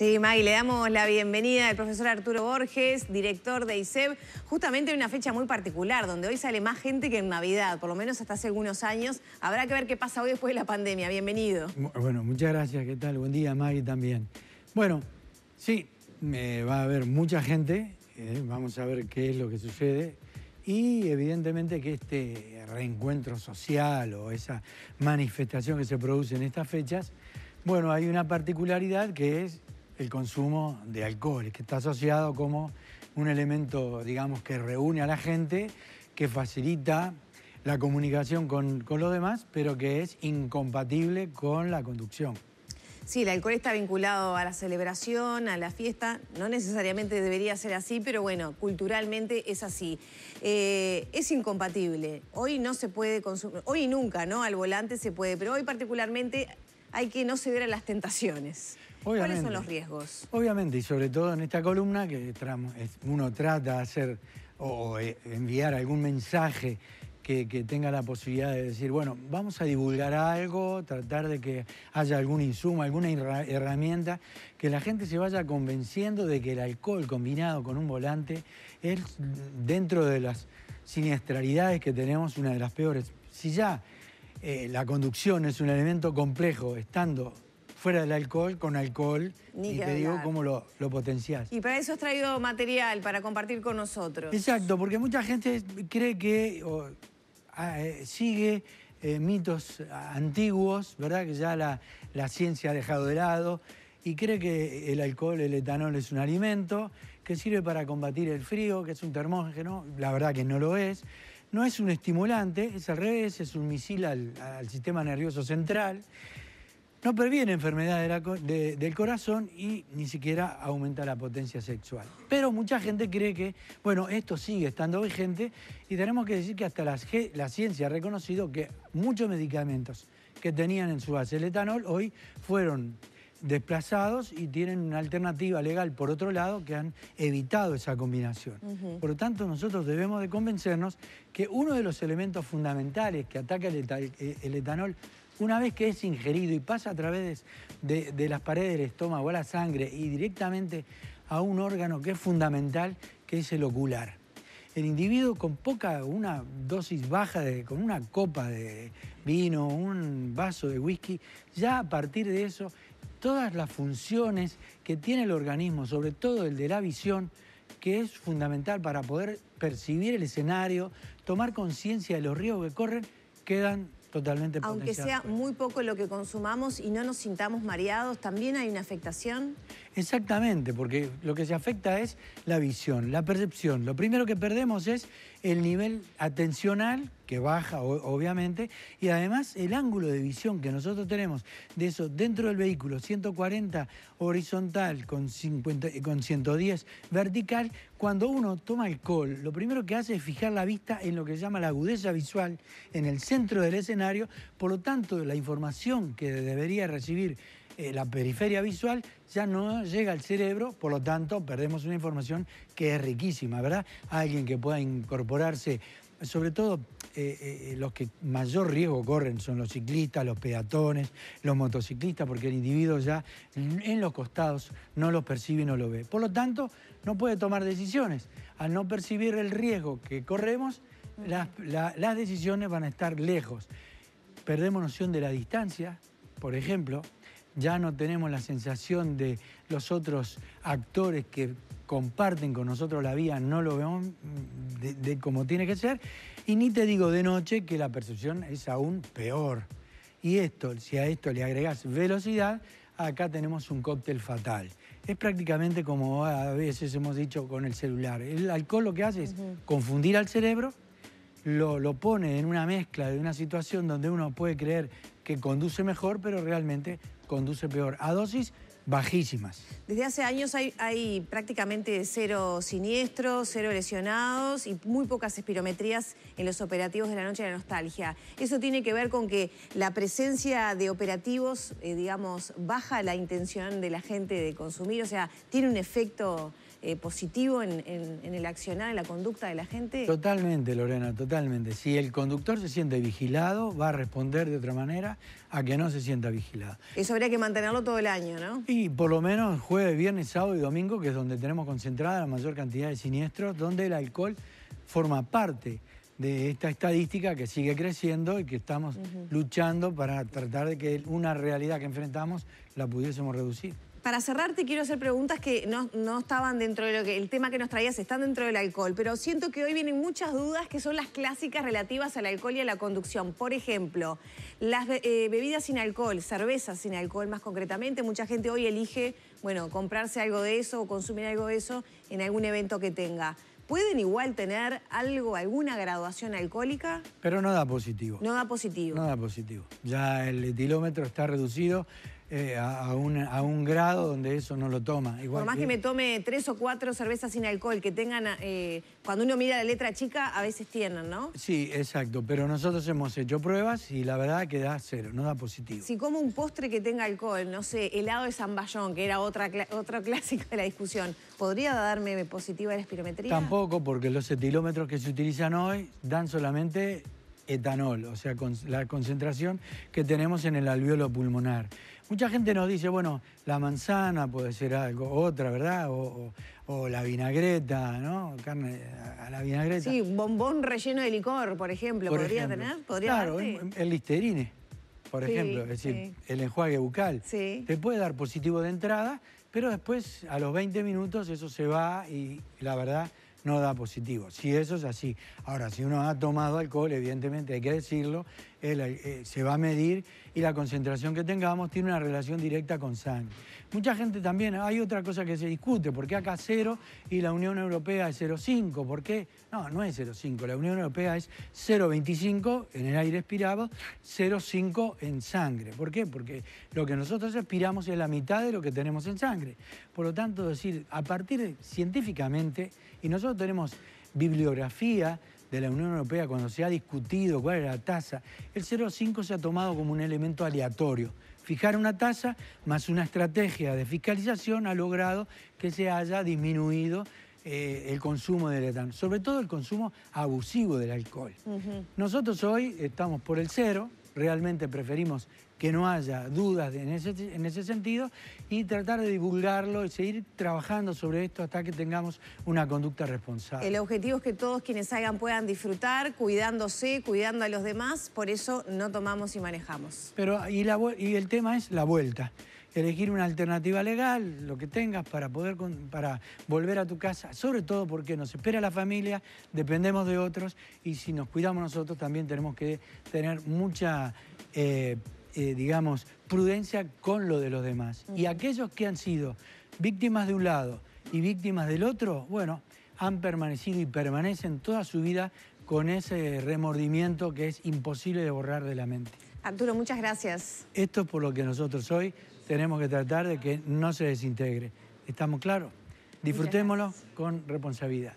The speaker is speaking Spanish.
Sí, Maggie, le damos la bienvenida al profesor Arturo Borges, director de ISEB. Justamente en una fecha muy particular, donde hoy sale más gente que en Navidad, por lo menos hasta hace algunos años. Habrá que ver qué pasa hoy después de la pandemia. Bienvenido. Bueno, muchas gracias. ¿Qué tal? Buen día, Maggie, también. Bueno, sí, me va a haber mucha gente. Eh, vamos a ver qué es lo que sucede. Y evidentemente que este reencuentro social o esa manifestación que se produce en estas fechas, bueno, hay una particularidad que es el consumo de alcohol, que está asociado como un elemento, digamos, que reúne a la gente, que facilita la comunicación con, los demás, pero que es incompatible con la conducción. Sí, el alcohol está vinculado a la celebración, a la fiesta. No necesariamente debería ser así, pero bueno, culturalmente es así. Eh, es incompatible. Hoy no se puede consumir, hoy nunca, ¿no? Al volante se puede, pero hoy particularmente hay que no ceder a las tentaciones. ¿Cuáles son los riesgos? Obviamente, y sobre todo en esta columna que uno trata de hacer o eh, enviar algún mensaje que, que, tenga la posibilidad de decir, bueno, vamos a divulgar algo, tratar de que haya algún insumo, alguna herramienta, que la gente se vaya convenciendo de que el alcohol combinado con un volante es dentro de las siniestralidades que tenemos una de las peores. Si ya eh, la conducción es un elemento complejo, estando fuera del alcohol, con alcohol, y te digo cómo lo, lo Y para eso has traído material, para compartir con nosotros. Exacto, porque mucha gente cree que ah, eh, sigue eh, mitos antiguos, ¿verdad? Que ya la, la ciencia ha dejado de lado y cree que el alcohol, el etanol es un alimento que sirve para combatir el frío, que es un termógeno, la verdad que no lo es no es un estimulante, es al revés, es un misil al, sistema nervioso central. No previene enfermedades del corazón y ni siquiera aumenta la potencia sexual. Pero mucha gente cree que, bueno, esto sigue estando vigente y tenemos que decir que hasta la ciencia ha reconocido que muchos medicamentos que tenían en su base el etanol hoy fueron desplazados y tienen una alternativa legal por otro lado que han evitado esa combinación. Por lo tanto, nosotros debemos de convencernos que uno de los elementos fundamentales que ataca el, etanol, una vez que es ingerido y pasa a través de, de las paredes del estómago a la sangre y directamente a un órgano que es fundamental, que es el ocular el individuo con poca, una dosis baja, de, con una copa de vino, un vaso de whisky, ya a partir de eso todas las funciones que tiene el organismo, sobre todo el de la visión, que es fundamental para poder percibir el escenario, tomar conciencia de los riesgos que corren, quedan totalmente Aunque sea muy poco lo que consumamos y no nos sintamos mareados, ¿también hay una afectación? Exactamente, porque lo que se afecta es la visión, la percepción. Lo primero que perdemos es el nivel atencional, que baja obviamente, y además el ángulo de visión que nosotros tenemos de eso dentro del vehículo, 140 horizontal con, con 110 vertical, cuando uno toma alcohol, lo primero que hace es fijar la vista en lo que se llama la agudeza visual, en el centro del escenario, por lo tanto la información que debería recibir eh, la periferia visual ya no llega al cerebro, por lo tanto perdemos una información que es riquísima, ¿verdad? Alguien que pueda incorporarse, sobre todo eh, eh, los que mayor riesgo corren son los ciclistas, los peatones, los motociclistas, porque el individuo ya en los costados no los percibe y no lo ve. Por lo tanto, no puede tomar decisiones. Al no percibir el riesgo que corremos, las, las decisiones van a estar lejos. Perdemos noción de la distancia, por ejemplo, ya no tenemos la sensación de los otros actores que comparten con nosotros la vida, no lo vemos de, como tiene que ser. Y ni te digo de noche que la percepción es aún peor. Y esto, si a esto le agregás velocidad, acá tenemos un cóctel fatal. Es prácticamente como a veces hemos dicho con el celular. El alcohol lo que hace es confundir al cerebro, lo, lo, pone en una mezcla de una situación donde uno puede creer que conduce mejor, pero realmente conduce peor, a dosis bajísimas. Desde hace años hay, prácticamente cero siniestros, cero lesionados y muy pocas espirometrías en los operativos de la noche de la nostalgia. Eso tiene que ver con que la presencia de operativos, eh, digamos, baja la intención de la gente de consumir, o sea, tiene un efecto eh, positivo en, el accionar, en la conducta de la gente? Totalmente, Lorena, totalmente. Si el conductor se siente vigilado, va a responder de otra manera a que no se sienta vigilado. Eso habría que mantenerlo todo el año, ¿no? Y por lo menos jueves, viernes, sábado y domingo, que es donde tenemos concentrada la mayor cantidad de siniestros, donde el alcohol forma parte de esta estadística que sigue creciendo y que estamos luchando para tratar de que una realidad que enfrentamos la pudiésemos reducir. Para cerrar, te quiero hacer preguntas que no, estaban dentro de lo que el tema que nos traías, están dentro del alcohol, pero siento que hoy vienen muchas dudas que son las clásicas relativas al alcohol y a la conducción. Por ejemplo, las eh, bebidas sin alcohol, cervezas sin alcohol más concretamente, mucha gente hoy elige, bueno, comprarse algo de eso o consumir algo de eso en algún evento que tenga. ¿Pueden igual tener algo, alguna graduación alcohólica? Pero no da positivo. No da positivo. No da positivo. Ya el etilómetro está reducido eh, a, un, a, un, grado donde eso no lo toma. Por más que, me tome tres o cuatro cervezas sin alcohol, que tengan, eh, cuando uno mira la letra chica, a veces tienen, ¿no? Sí, exacto, pero nosotros hemos hecho pruebas y la verdad que da cero, no da positivo. Si como un postre que tenga alcohol, no sé, helado de zamballón, que era otra, otro clásico de la discusión, ¿podría darme positiva la espirometría? Tampoco, porque los etilómetros que se utilizan hoy dan solamente etanol, o sea, la concentración que tenemos en el alveolo pulmonar. Mucha gente nos dice, bueno, la manzana puede ser algo, otra, ¿verdad? O, la vinagreta, ¿no? Carne a la vinagreta. Sí, bombón relleno de licor, por ejemplo, podría tener, podría Claro, el listerine, por ejemplo, es decir, el enjuague bucal. Sí. Te puede dar positivo de entrada, pero después, a los 20 minutos, eso se va y la verdad no da positivo. Si eso es así. Ahora, si uno ha tomado alcohol, evidentemente hay que decirlo, eh, se va a medir y la concentración que tengamos tiene una relación directa con sangre. Mucha gente también, hay otra cosa que se discute, ¿por qué acá cero y la Unión Europea es 0,5? ¿Por qué? No, no es 0,5, la Unión Europea es 0,25 en el aire expirado, 0,5 en sangre. ¿Por qué? Porque lo que nosotros expiramos es la mitad de lo que tenemos en sangre. Por lo tanto, decir, a partir de, científicamente, y nosotros tenemos bibliografía de la Unión Europea cuando se ha discutido cuál es la tasa, el 0,5 se ha tomado como un elemento aleatorio. Fijar una tasa más una estrategia de fiscalización ha logrado que se haya disminuido eh, el consumo del etano, sobre todo el consumo abusivo del alcohol. Nosotros hoy estamos por el cero, realmente preferimos que no haya dudas en ese, sentido y tratar de divulgarlo y seguir trabajando sobre esto hasta que tengamos una conducta responsable. El objetivo es que todos quienes salgan puedan disfrutar, cuidándose, cuidando a los demás, por eso no tomamos y manejamos. Pero y el tema es la vuelta elegir una alternativa legal, lo que tengas para poder para volver a tu casa, sobre todo porque nos espera la familia, dependemos de otros y si nos cuidamos nosotros también tenemos que tener mucha eh, eh, digamos, prudencia con lo de los demás. Y aquellos que han sido víctimas de un lado y víctimas del otro, bueno, han permanecido y permanecen toda su vida con ese remordimiento que es imposible de borrar de la mente. Arturo, muchas gracias. Esto es por lo que nosotros hoy tenemos que tratar de que no se desintegre. ¿Estamos claros? Disfrutémoslo con responsabilidad.